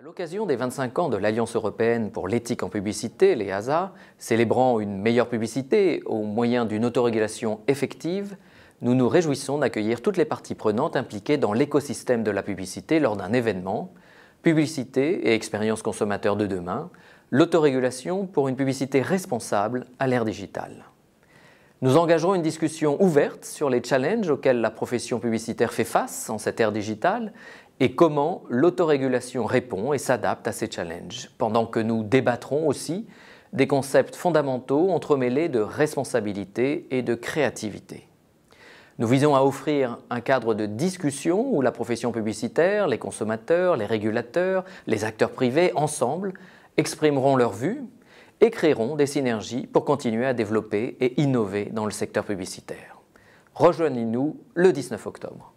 À l'occasion des 25 ans de l'Alliance européenne pour l'éthique en publicité, l'EASA, célébrant une meilleure publicité au moyen d'une autorégulation effective, nous nous réjouissons d'accueillir toutes les parties prenantes impliquées dans l'écosystème de la publicité lors d'un événement, Publicité et expérience consommateur de demain, l'autorégulation pour une publicité responsable à l'ère digitale. Nous engagerons une discussion ouverte sur les challenges auxquels la profession publicitaire fait face en cette ère digitale et comment l'autorégulation répond et s'adapte à ces challenges, pendant que nous débattrons aussi des concepts fondamentaux entremêlés de responsabilité et de créativité. Nous visons à offrir un cadre de discussion où la profession publicitaire, les consommateurs, les régulateurs, les acteurs privés, ensemble, exprimeront leurs vues, et créeront des synergies pour continuer à développer et innover dans le secteur publicitaire. Rejoignez-nous le 19 octobre.